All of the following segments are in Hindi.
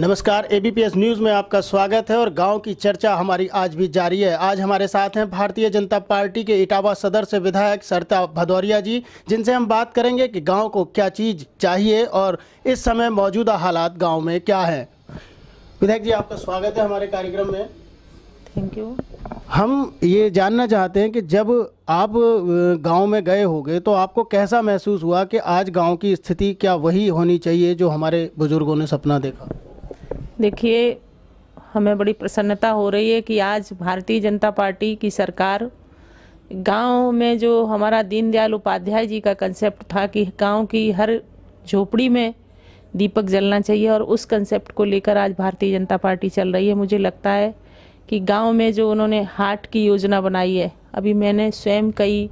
नमस्कार एबीपीएस न्यूज़ में आपका स्वागत है और गांव की चर्चा हमारी आज भी जारी है आज हमारे साथ हैं भारतीय जनता पार्टी के इटावा सदर से विधायक सरता भदौरिया जी जिनसे हम बात करेंगे कि गांव को क्या चीज़ चाहिए और इस समय मौजूदा हालात गांव में क्या है विधायक जी आपका स्वागत है हमारे कार्यक्रम में थैंक यू हम ये जानना चाहते हैं कि जब आप गांव में गए होंगे तो आपको कैसा महसूस हुआ कि आज गांव की स्थिति क्या वही होनी चाहिए जो हमारे बुज़ुर्गों ने सपना देखा देखिए हमें बड़ी प्रसन्नता हो रही है कि आज भारतीय जनता पार्टी की सरकार गांव में जो हमारा दीनदयाल उपाध्याय जी का कंसेप्ट था कि गांव की हर झोपड़ी में दीपक जलना चाहिए और उस कंसेप्ट को लेकर आज भारतीय जनता पार्टी चल रही है मुझे लगता है कि गांव में जो उन्होंने हार्ट की योजना बनाई है अभी मैंने स्वयं कई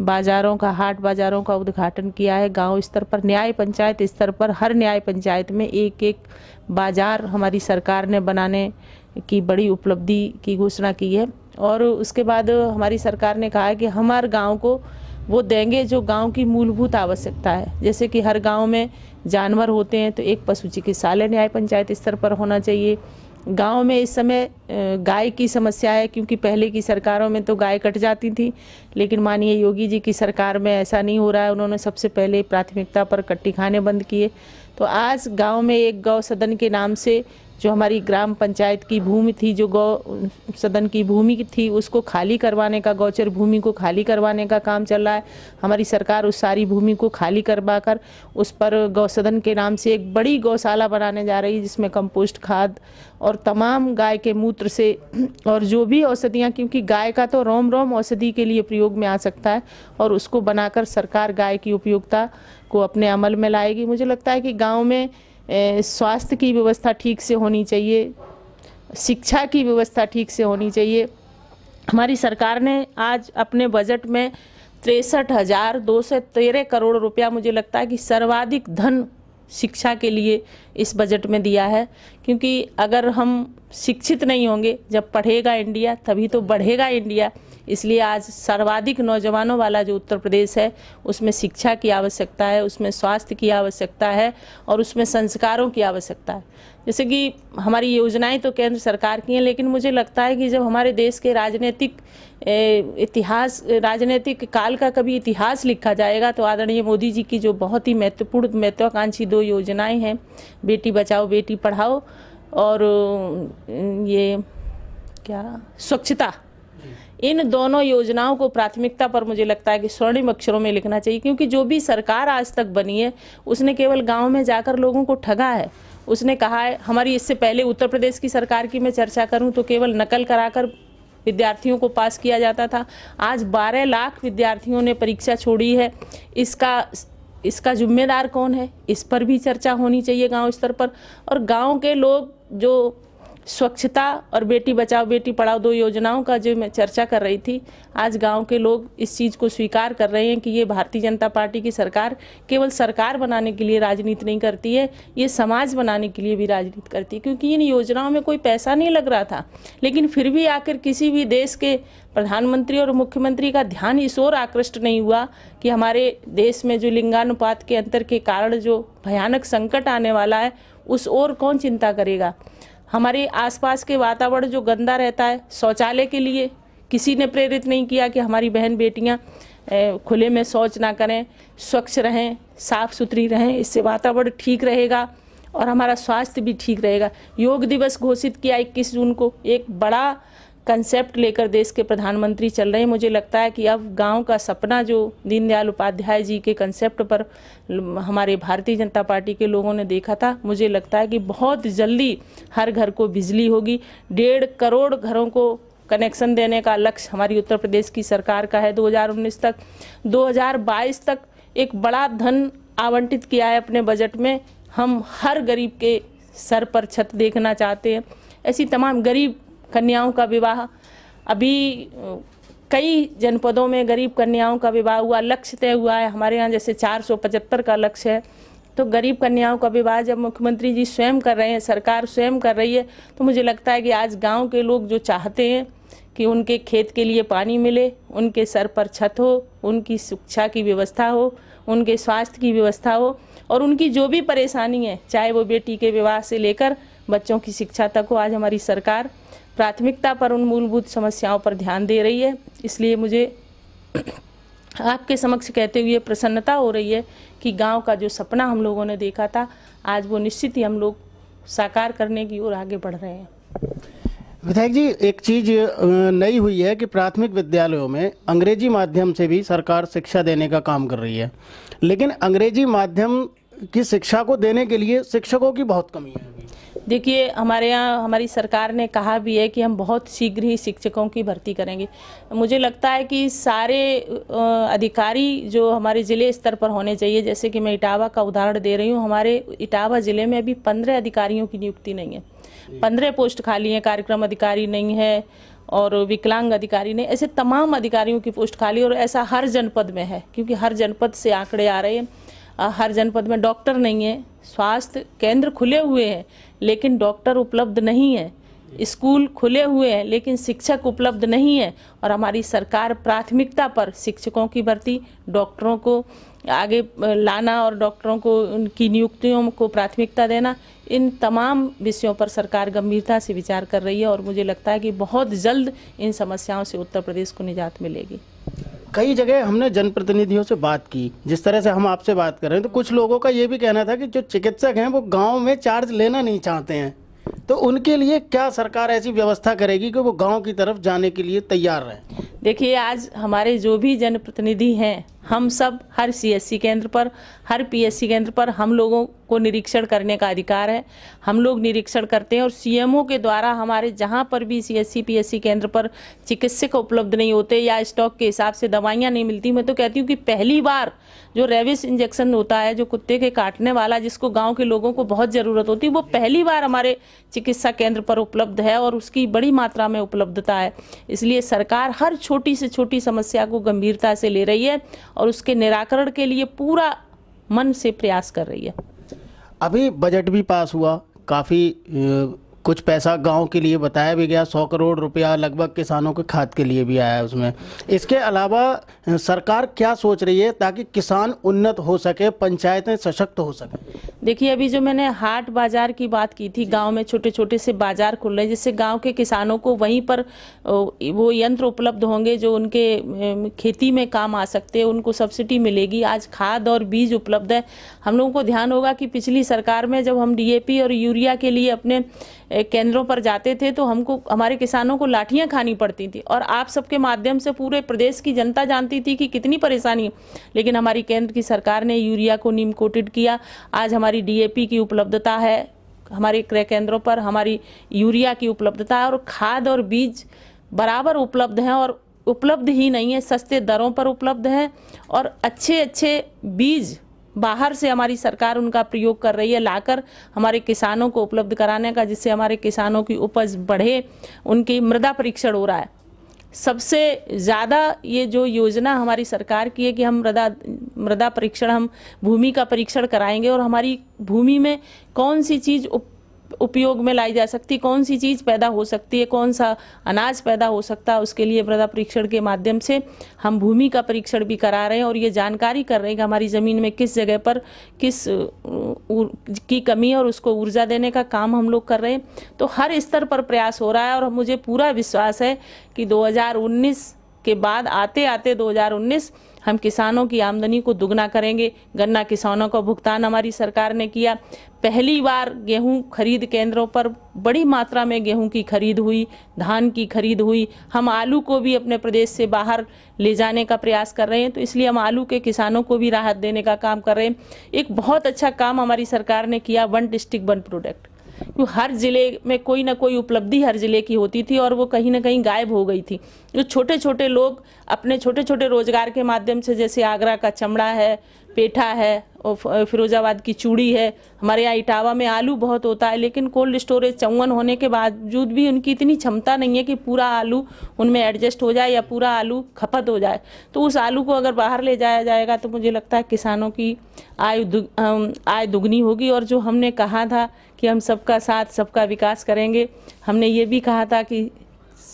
बाजारों का हाट बाजारों का उद्घाटन किया है गांव स्तर पर न्याय पंचायत स्तर पर हर न्याय पंचायत में एक एक बाजार हमारी सरकार ने बनाने की बड़ी उपलब्धि की घोषणा की है और उसके बाद हमारी सरकार ने कहा है कि हमारे गांव को वो देंगे जो गांव की मूलभूत आवश्यकता है जैसे कि हर गांव में जानवर होते हैं तो एक पशु चिकित्सालय न्याय पंचायत स्तर पर होना चाहिए गांव में इस समय गाय की समस्या है क्योंकि पहले की सरकारों में तो गाय कट जाती थी लेकिन मानिए योगी जी की सरकार में ऐसा नहीं हो रहा है उन्होंने सबसे पहले प्राथमिकता पर कट्टी खाने बंद किए तो आज गांव में एक गौ सदन के नाम से जो हमारी ग्राम पंचायत की भूमि थी जो गौ सदन की भूमि थी उसको खाली करवाने का गौचर भूमि को खाली करवाने का काम चल रहा है हमारी सरकार उस सारी भूमि को खाली करवा कर उस पर गौ सदन के नाम से एक बड़ी गौशाला बनाने जा रही है जिसमें कंपोस्ट खाद और तमाम गाय के मूत्र से और जो भी औषधियाँ क्योंकि गाय का तो रोम रोम औषधि के लिए प्रयोग में आ सकता है और उसको बनाकर सरकार गाय की उपयोगिता को अपने अमल में लाएगी मुझे लगता है कि गांव में स्वास्थ्य की व्यवस्था ठीक से होनी चाहिए शिक्षा की व्यवस्था ठीक से होनी चाहिए हमारी सरकार ने आज अपने बजट में तिरसठ हज़ार दो सौ तेरह करोड़ रुपया मुझे लगता है कि सर्वाधिक धन शिक्षा के लिए इस बजट में दिया है क्योंकि अगर हम शिक्षित नहीं होंगे जब पढ़ेगा इंडिया तभी तो बढ़ेगा इंडिया इसलिए आज सर्वाधिक नौजवानों वाला जो उत्तर प्रदेश है उसमें शिक्षा की आवश्यकता है उसमें स्वास्थ्य की आवश्यकता है और उसमें संस्कारों की आवश्यकता है जैसे कि हमारी योजनाएं तो केंद्र सरकार की हैं लेकिन मुझे लगता है कि जब हमारे देश के राजनीतिक इतिहास राजनीतिक काल का कभी इतिहास लिखा जाएगा तो आदरणीय मोदी जी की जो बहुत ही महत्वपूर्ण महत्वाकांक्षी दो योजनाएँ हैं बेटी बचाओ बेटी पढ़ाओ और ये क्या स्वच्छता इन दोनों योजनाओं को प्राथमिकता पर मुझे लगता है कि स्वर्णिम अक्षरों में लिखना चाहिए क्योंकि जो भी सरकार आज तक बनी है उसने केवल गांव में जाकर लोगों को ठगा है उसने कहा है हमारी इससे पहले उत्तर प्रदेश की सरकार की मैं चर्चा करूं तो केवल नकल कराकर विद्यार्थियों को पास किया जाता था आज 12 लाख विद्यार्थियों ने परीक्षा छोड़ी है इसका इसका जिम्मेदार कौन है इस पर भी चर्चा होनी चाहिए गांव स्तर पर और गांव के लोग जो स्वच्छता और बेटी बचाओ बेटी पढ़ाओ दो योजनाओं का जो मैं चर्चा कर रही थी आज गांव के लोग इस चीज़ को स्वीकार कर रहे हैं कि ये भारतीय जनता पार्टी की सरकार केवल सरकार बनाने के लिए राजनीति नहीं करती है ये समाज बनाने के लिए भी राजनीति करती है क्योंकि इन योजनाओं में कोई पैसा नहीं लग रहा था लेकिन फिर भी आकर किसी भी देश के प्रधानमंत्री और मुख्यमंत्री का ध्यान इस ओर आकृष्ट नहीं हुआ कि हमारे देश में जो लिंगानुपात के अंतर के कारण जो भयानक संकट आने वाला है उस और कौन चिंता करेगा हमारे आसपास के वातावरण जो गंदा रहता है शौचालय के लिए किसी ने प्रेरित नहीं किया कि हमारी बहन बेटियां खुले में शौच ना करें स्वच्छ रहें साफ सुथरी रहें इससे वातावरण ठीक रहेगा और हमारा स्वास्थ्य भी ठीक रहेगा योग दिवस घोषित किया 21 जून को एक बड़ा कंसेप्ट लेकर देश के प्रधानमंत्री चल रहे हैं मुझे लगता है कि अब गांव का सपना जो दीनदयाल उपाध्याय जी के कंसेप्ट पर हमारे भारतीय जनता पार्टी के लोगों ने देखा था मुझे लगता है कि बहुत जल्दी हर घर को बिजली होगी डेढ़ करोड़ घरों को कनेक्शन देने का लक्ष्य हमारी उत्तर प्रदेश की सरकार का है दो तक दो तक एक बड़ा धन आवंटित किया है अपने बजट में हम हर गरीब के सर पर छत देखना चाहते हैं ऐसी तमाम गरीब कन्याओं का विवाह अभी कई जनपदों में गरीब कन्याओं का विवाह हुआ लक्ष्य तय हुआ है हमारे यहाँ जैसे चार का लक्ष्य है तो गरीब कन्याओं का विवाह जब मुख्यमंत्री जी स्वयं कर रहे हैं सरकार स्वयं कर रही है तो मुझे लगता है कि आज गांव के लोग जो चाहते हैं कि उनके खेत के लिए पानी मिले उनके सर पर छत हो उनकी शिक्षा की व्यवस्था हो उनके स्वास्थ्य की व्यवस्था हो और उनकी जो भी परेशानी है चाहे वो बेटी के विवाह से लेकर बच्चों की शिक्षा तक हो आज हमारी सरकार प्राथमिकता पर उन मूलभूत समस्याओं पर ध्यान दे रही है इसलिए मुझे आपके समक्ष कहते हुए प्रसन्नता हो रही है कि गांव का जो सपना हम लोगों ने देखा था आज वो निश्चित ही हम लोग साकार करने की ओर आगे बढ़ रहे हैं विधायक जी एक चीज नई हुई है कि प्राथमिक विद्यालयों में अंग्रेजी माध्यम से भी सरकार शिक्षा देने का काम कर रही है लेकिन अंग्रेजी माध्यम की शिक्षा को देने के लिए शिक्षकों की बहुत कमी है देखिए हमारे यहाँ हमारी सरकार ने कहा भी है कि हम बहुत शीघ्र ही शिक्षकों की भर्ती करेंगे मुझे लगता है कि सारे अधिकारी जो हमारे ज़िले स्तर पर होने चाहिए जैसे कि मैं इटावा का उदाहरण दे रही हूँ हमारे इटावा ज़िले में अभी पंद्रह अधिकारियों की नियुक्ति नहीं है पंद्रह पोस्ट खाली हैं कार्यक्रम अधिकारी नहीं है और विकलांग अधिकारी ने ऐसे तमाम अधिकारियों की पोस्ट खाली और ऐसा हर जनपद में है क्योंकि हर जनपद से आंकड़े आ रहे हैं हर जनपद में डॉक्टर नहीं है स्वास्थ्य केंद्र खुले हुए हैं लेकिन डॉक्टर उपलब्ध नहीं है स्कूल खुले हुए हैं लेकिन शिक्षक उपलब्ध नहीं है और हमारी सरकार प्राथमिकता पर शिक्षकों की भर्ती डॉक्टरों को आगे लाना और डॉक्टरों को उनकी नियुक्तियों को प्राथमिकता देना इन तमाम विषयों पर सरकार गंभीरता से विचार कर रही है और मुझे लगता है कि बहुत जल्द इन समस्याओं से उत्तर प्रदेश को निजात मिलेगी कई जगह हमने जनप्रतिनिधियों से बात की जिस तरह से हम आपसे बात कर रहे हैं तो कुछ लोगों का ये भी कहना था कि जो चिकित्सक हैं वो गाँव में चार्ज लेना नहीं चाहते हैं तो उनके लिए क्या सरकार ऐसी व्यवस्था करेगी कि वो गाँव की तरफ जाने के लिए तैयार रहें देखिए आज हमारे जो भी जनप्रतिनिधि हैं हम सब हर सीएससी केंद्र पर हर पीएससी केंद्र पर हम लोगों को निरीक्षण करने का अधिकार है हम लोग निरीक्षण करते हैं और सीएमओ के द्वारा हमारे जहां पर भी सीएससी पीएससी केंद्र पर चिकित्सक उपलब्ध नहीं होते या स्टॉक के हिसाब से दवाइयां नहीं मिलती मैं तो कहती हूँ कि पहली बार जो रेविस इंजेक्शन होता है जो कुत्ते के काटने वाला जिसको गाँव के लोगों को बहुत ज़रूरत होती है वो पहली बार हमारे चिकित्सा केंद्र पर उपलब्ध है और उसकी बड़ी मात्रा में उपलब्धता है इसलिए सरकार हर छोटी से छोटी समस्या को गंभीरता से ले रही है और उसके निराकरण के लिए पूरा मन से प्रयास कर रही है अभी बजट भी पास हुआ काफ़ी कुछ पैसा गांव के लिए बताया भी गया सौ करोड़ रुपया लगभग किसानों के खाद के लिए भी आया है उसमें इसके अलावा सरकार क्या सोच रही है ताकि किसान उन्नत हो सके पंचायतें सशक्त हो सके देखिए अभी जो मैंने हाट बाज़ार की बात की थी गांव में छोटे छोटे से बाज़ार खुल रहे हैं जिससे गांव के किसानों को वहीं पर वो यंत्र उपलब्ध होंगे जो उनके खेती में काम आ सकते हैं उनको सब्सिडी मिलेगी आज खाद और बीज उपलब्ध है हम लोगों को ध्यान होगा कि पिछली सरकार में जब हम डीएपी और यूरिया के लिए अपने केंद्रों पर जाते थे तो हमको हमारे किसानों को लाठियां खानी पड़ती थी और आप सबके माध्यम से पूरे प्रदेश की जनता जानती थी कि कितनी परेशानी लेकिन हमारी केंद्र की सरकार ने यूरिया को नीम कोटेड किया आज हमारी डीएपी की उपलब्धता है हमारे क्रय केंद्रों पर हमारी यूरिया की उपलब्धता है और खाद और बीज बराबर उपलब्ध हैं और उपलब्ध ही नहीं है सस्ते दरों पर उपलब्ध हैं और अच्छे अच्छे बीज बाहर से हमारी सरकार उनका प्रयोग कर रही है लाकर हमारे किसानों को उपलब्ध कराने का जिससे हमारे किसानों की उपज बढ़े उनकी मृदा परीक्षण हो रहा है सबसे ज़्यादा ये जो योजना हमारी सरकार की है कि हम मृदा मृदा परीक्षण हम भूमि का परीक्षण कराएंगे और हमारी भूमि में कौन सी चीज़ उप उपयोग में लाई जा सकती कौन सी चीज़ पैदा हो सकती है कौन सा अनाज पैदा हो सकता है उसके लिए मृदा परीक्षण के माध्यम से हम भूमि का परीक्षण भी करा रहे हैं और ये जानकारी कर रहे हैं कि हमारी ज़मीन में किस जगह पर किस की कमी है और उसको ऊर्जा देने का काम हम लोग कर रहे हैं तो हर स्तर पर प्रयास हो रहा है और मुझे पूरा विश्वास है कि दो के बाद आते आते 2019 हम किसानों की आमदनी को दुगना करेंगे गन्ना किसानों का भुगतान हमारी सरकार ने किया पहली बार गेहूं खरीद केंद्रों पर बड़ी मात्रा में गेहूं की खरीद हुई धान की खरीद हुई हम आलू को भी अपने प्रदेश से बाहर ले जाने का प्रयास कर रहे हैं तो इसलिए हम आलू के किसानों को भी राहत देने का काम कर रहे हैं एक बहुत अच्छा काम हमारी सरकार ने किया वन डिस्ट्रिक्ट वन प्रोडक्ट तो हर जिले में कोई ना कोई उपलब्धि हर जिले की होती थी और वो कहीं ना कहीं गायब हो गई थी जो छोटे छोटे लोग अपने छोटे छोटे रोजगार के माध्यम से जैसे आगरा का चमड़ा है पेठा है और फिरोजाबाद की चूड़ी है हमारे यहाँ इटावा में आलू बहुत होता है लेकिन कोल्ड स्टोरेज चौवन होने के बावजूद भी उनकी इतनी क्षमता नहीं है कि पूरा आलू उनमें एडजस्ट हो जाए या पूरा आलू खपत हो जाए तो उस आलू को अगर बाहर ले जाया जाएगा तो मुझे लगता है किसानों की आय दुग, आय दुगनी होगी और जो हमने कहा था कि हम सबका साथ सबका विकास करेंगे हमने ये भी कहा था कि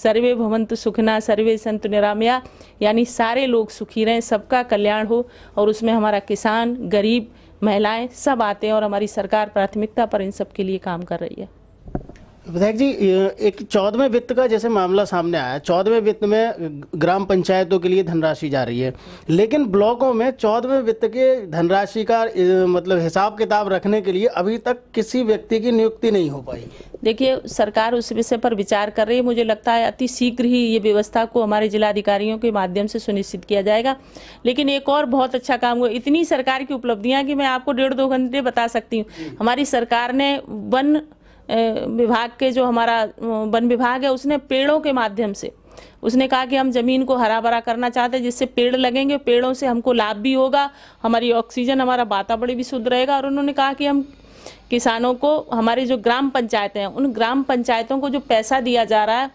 सर्वे भवंतु सुखना सर्वे संतु निरामया यानी सारे लोग सुखी रहें सबका कल्याण हो और उसमें हमारा किसान गरीब महिलाएं सब आते हैं और हमारी सरकार प्राथमिकता पर इन सब के लिए काम कर रही है विधायक जी एक चौदहवें वित्त का जैसे मामला सामने आया चौदहवें वित्त में ग्राम पंचायतों के लिए धनराशि जा रही है लेकिन ब्लॉकों में चौदहवें वित्त के धनराशि का मतलब हिसाब किताब रखने के लिए अभी तक किसी व्यक्ति की नियुक्ति नहीं हो पाई देखिए सरकार उस विषय पर विचार कर रही है मुझे लगता है अति शीघ्र ही ये व्यवस्था को हमारे जिलाधिकारियों के माध्यम से सुनिश्चित किया जाएगा लेकिन एक और बहुत अच्छा काम हुआ इतनी सरकार की उपलब्धियाँ कि मैं आपको डेढ़ दो घंटे बता सकती हूँ हम्म। हमारी सरकार ने वन विभाग के जो हमारा वन विभाग है उसने पेड़ों के माध्यम से उसने कहा कि हम ज़मीन को हरा भरा करना चाहते हैं जिससे पेड़ लगेंगे पेड़ों से हमको लाभ भी होगा हमारी ऑक्सीजन हमारा वातावरण भी शुद्ध रहेगा और उन्होंने कहा कि हम किसानों को हमारी जो ग्राम पंचायतें हैं उन ग्राम पंचायतों को जो पैसा दिया जा रहा है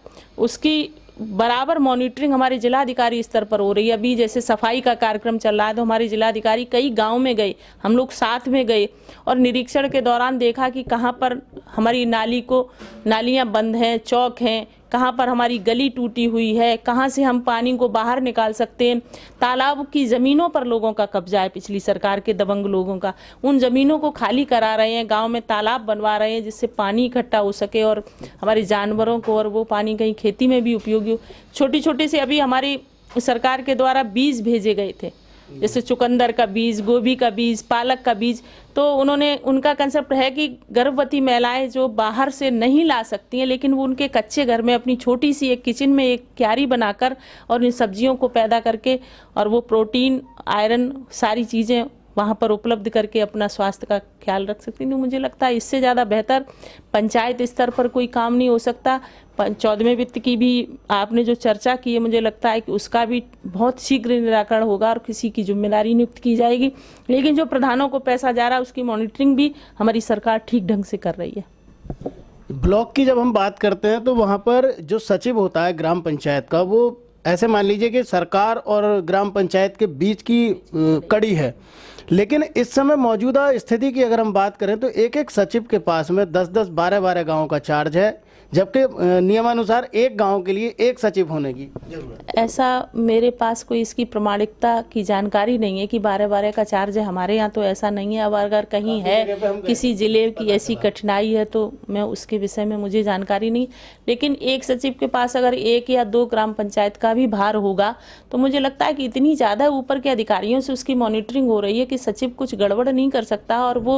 उसकी बराबर मॉनिटरिंग हमारे जिलाधिकारी स्तर पर हो रही है अभी जैसे सफाई का कार्यक्रम चल रहा है तो हमारे जिलाधिकारी कई गांव में गए हम लोग साथ में गए और निरीक्षण के दौरान देखा कि कहाँ पर हमारी नाली को नालियाँ बंद हैं चौक हैं कहाँ पर हमारी गली टूटी हुई है कहाँ से हम पानी को बाहर निकाल सकते हैं तालाब की ज़मीनों पर लोगों का कब्जा है पिछली सरकार के दबंग लोगों का उन ज़मीनों को खाली करा रहे हैं गाँव में तालाब बनवा रहे हैं जिससे पानी इकट्ठा हो सके और हमारे जानवरों को और वो पानी कहीं खेती में भी उपयोगी हो छोटी छोटी से अभी हमारी सरकार के द्वारा बीज भेजे गए थे जैसे चुकंदर का बीज गोभी का बीज पालक का बीज तो उन्होंने उनका कंसेप्ट है कि गर्भवती महिलाएं जो बाहर से नहीं ला सकती हैं लेकिन वो उनके कच्चे घर में अपनी छोटी सी एक किचन में एक क्यारी बनाकर और इन सब्जियों को पैदा करके और वो प्रोटीन आयरन सारी चीज़ें वहाँ पर उपलब्ध करके अपना स्वास्थ्य का ख्याल रख सकती नहीं मुझे लगता है इससे ज़्यादा बेहतर पंचायत स्तर पर कोई काम नहीं हो सकता चौदहवें वित्त की भी आपने जो चर्चा की है मुझे लगता है कि उसका भी बहुत शीघ्र निराकरण होगा और किसी की जिम्मेदारी नियुक्त की जाएगी लेकिन जो प्रधानों को पैसा जा रहा है उसकी मॉनिटरिंग भी हमारी सरकार ठीक ढंग से कर रही है ब्लॉक की जब हम बात करते हैं तो वहाँ पर जो सचिव होता है ग्राम पंचायत का वो ऐसे मान लीजिए कि सरकार और ग्राम पंचायत के बीच की कड़ी है लेकिन इस समय मौजूदा स्थिति की अगर हम बात करें तो एक एक सचिव के पास में दस दस बारह बारह गाँव का चार्ज है जबकि नियमानुसार एक गांव के लिए एक सचिव होने की ऐसा मेरे पास कोई इसकी प्रमाणिकता की जानकारी नहीं है कि बारह बारह का चार्ज है हमारे यहाँ तो ऐसा नहीं है अब अगर कहीं है किसी जिले की ऐसी कठिनाई है तो मैं उसके विषय में मुझे जानकारी नहीं लेकिन एक सचिव के पास अगर एक या दो ग्राम पंचायत का भी भार होगा तो मुझे लगता है कि इतनी ज़्यादा ऊपर के अधिकारियों से उसकी मॉनिटरिंग हो रही है कि सचिव कुछ गड़बड़ नहीं कर सकता और वो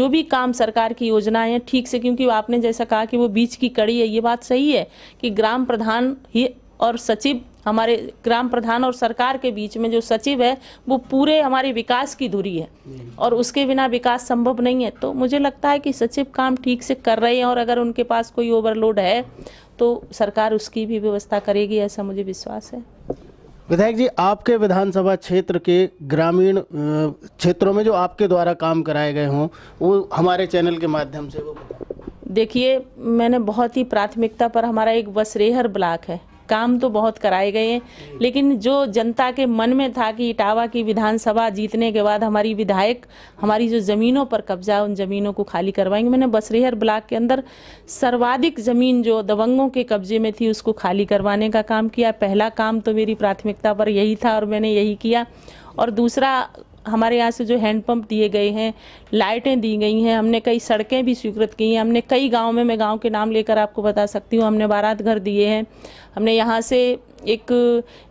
जो भी काम सरकार की योजनाएं ठीक से क्योंकि आपने जैसा कहा कि वो बीच की कड़ी है ये बात सही है कि ग्राम प्रधान ही और सचिव हमारे ग्राम प्रधान और सरकार के बीच में जो सचिव है वो पूरे हमारे विकास की धुरी है और उसके बिना विकास संभव नहीं है तो मुझे लगता है कि सचिव काम ठीक से कर रहे हैं और अगर उनके पास कोई ओवरलोड है तो सरकार उसकी भी व्यवस्था करेगी ऐसा मुझे विश्वास है विधायक जी आपके विधानसभा क्षेत्र के ग्रामीण क्षेत्रों में जो आपके द्वारा काम कराए गए हों वो हमारे चैनल के माध्यम से वो देखिए मैंने बहुत ही प्राथमिकता पर हमारा एक वसरेहर ब्लॉक है काम तो बहुत कराए गए हैं लेकिन जो जनता के मन में था कि इटावा की विधानसभा जीतने के बाद हमारी विधायक हमारी जो ज़मीनों पर कब्जा उन ज़मीनों को खाली करवाएंगे मैंने बसरेहर ब्लॉक के अंदर सर्वाधिक ज़मीन जो दबंगों के कब्जे में थी उसको खाली करवाने का काम किया पहला काम तो मेरी प्राथमिकता पर यही था और मैंने यही किया और दूसरा हमारे यहाँ से जो हैंडपम्प दिए गए हैं लाइटें दी गई हैं हमने कई सड़कें भी स्वीकृत की हैं हमने कई गाँव में मैं गाँव के नाम लेकर आपको बता सकती हूँ हमने बारात घर दिए हैं हमने यहाँ से एक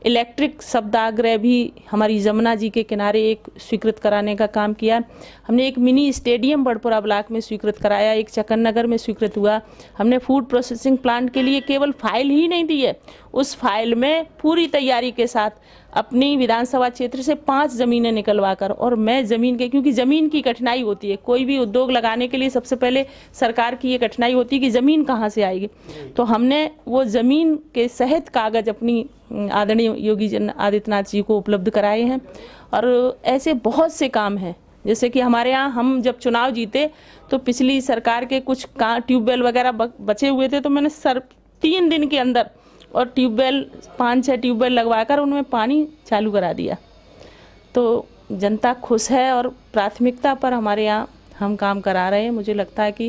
इलेक्ट्रिक शब्दाग्रह भी हमारी जमुना जी के किनारे एक स्वीकृत कराने का काम किया हमने एक मिनी स्टेडियम बड़पुरा ब्लाक में स्वीकृत कराया एक चकन नगर में स्वीकृत हुआ हमने फूड प्रोसेसिंग प्लांट के लिए केवल फाइल ही नहीं दी है उस फाइल में पूरी तैयारी के साथ अपनी विधानसभा क्षेत्र से पांच ज़मीनें निकलवा कर और मैं ज़मीन के क्योंकि ज़मीन की कठिनाई होती है कोई भी उद्योग लगाने के लिए सबसे पहले सरकार की ये कठिनाई होती है कि ज़मीन कहाँ से आएगी तो हमने वो ज़मीन के सहित कागज़ अपनी आदरणीय योगी जन आदित्यनाथ जी को उपलब्ध कराए हैं और ऐसे बहुत से काम हैं जैसे कि हमारे यहाँ हम जब चुनाव जीते तो पिछली सरकार के कुछ का ट्यूबवेल वगैरह बचे हुए थे तो मैंने सर तीन दिन के अंदर और ट्यूबवेल पाँच छः ट्यूबवेल लगवाकर उनमें पानी चालू करा दिया तो जनता खुश है और प्राथमिकता पर हमारे यहाँ हम काम करा रहे हैं मुझे लगता है कि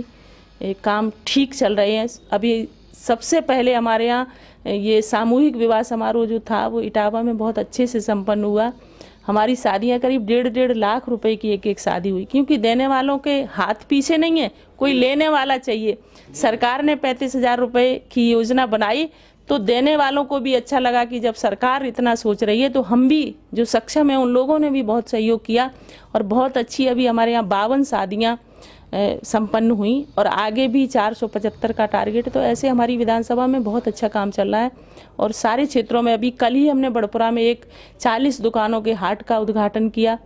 ये काम ठीक चल रहे हैं अभी सबसे पहले हमारे यहाँ ये सामूहिक विवाह समारोह जो था वो इटावा में बहुत अच्छे से संपन्न हुआ हमारी शादियाँ करीब डेढ़ डेढ़ लाख रुपए की एक एक शादी हुई क्योंकि देने वालों के हाथ पीछे नहीं है कोई लेने वाला चाहिए सरकार ने पैंतीस हजार रुपये की योजना बनाई तो देने वालों को भी अच्छा लगा कि जब सरकार इतना सोच रही है तो हम भी जो सक्षम है उन लोगों ने भी बहुत सहयोग किया और बहुत अच्छी अभी हमारे यहाँ बावन शादियाँ संपन्न हुई और आगे भी 475 का टारगेट तो ऐसे हमारी विधानसभा में बहुत अच्छा काम चल रहा है और सारे क्षेत्रों में अभी कल ही हमने बड़पुरा में एक 40 दुकानों के हाट का उद्घाटन किया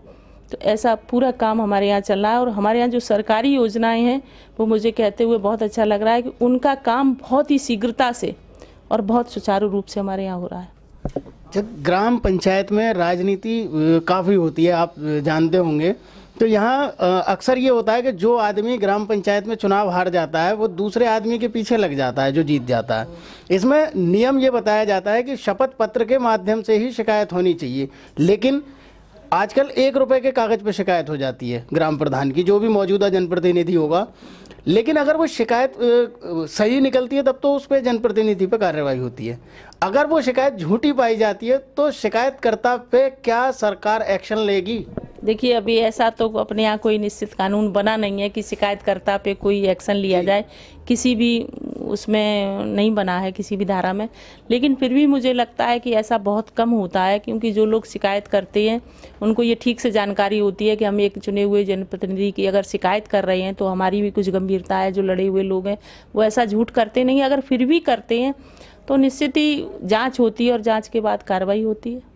तो ऐसा पूरा काम हमारे यहाँ चल रहा है और हमारे यहाँ जो सरकारी योजनाएं हैं वो मुझे कहते हुए बहुत अच्छा लग रहा है कि उनका काम बहुत ही शीघ्रता से और बहुत सुचारू रूप से हमारे यहाँ हो रहा है जब ग्राम पंचायत में राजनीति काफ़ी होती है आप जानते होंगे तो यहाँ अक्सर ये होता है कि जो आदमी ग्राम पंचायत में चुनाव हार जाता है वो दूसरे आदमी के पीछे लग जाता है जो जीत जाता है इसमें नियम ये बताया जाता है कि शपथ पत्र के माध्यम से ही शिकायत होनी चाहिए लेकिन आजकल एक रुपए के कागज़ पर शिकायत हो जाती है ग्राम प्रधान की जो भी मौजूदा जनप्रतिनिधि होगा लेकिन अगर वो शिकायत सही निकलती है तब तो उस पर जनप्रतिनिधि पर कार्रवाई होती है अगर वो शिकायत झूठी पाई जाती है तो शिकायतकर्ता पे क्या सरकार एक्शन लेगी देखिए अभी ऐसा तो अपने यहाँ कोई निश्चित कानून बना नहीं है कि शिकायतकर्ता पे कोई एक्शन लिया जाए किसी भी उसमें नहीं बना है किसी भी धारा में लेकिन फिर भी मुझे लगता है कि ऐसा बहुत कम होता है क्योंकि जो लोग शिकायत करते हैं उनको ये ठीक से जानकारी होती है कि हम एक चुने हुए जनप्रतिनिधि की अगर शिकायत कर रहे हैं तो हमारी भी कुछ गंभीरता है जो लड़े हुए लोग हैं वो ऐसा झूठ करते नहीं अगर फिर भी करते हैं तो निश्चित ही जाँच होती है और जाँच के बाद कार्रवाई होती है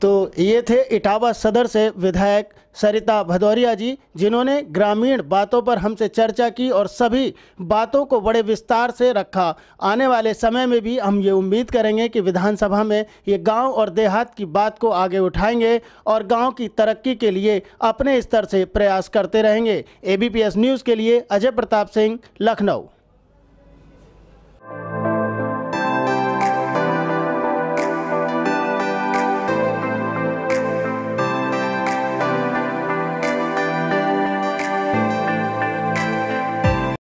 तो ये थे इटावा सदर से विधायक सरिता भदौरिया जी जिन्होंने ग्रामीण बातों पर हमसे चर्चा की और सभी बातों को बड़े विस्तार से रखा आने वाले समय में भी हम ये उम्मीद करेंगे कि विधानसभा में ये गांव और देहात की बात को आगे उठाएंगे और गांव की तरक्की के लिए अपने स्तर से प्रयास करते रहेंगे एबीपीएस न्यूज़ के लिए अजय प्रताप सिंह लखनऊ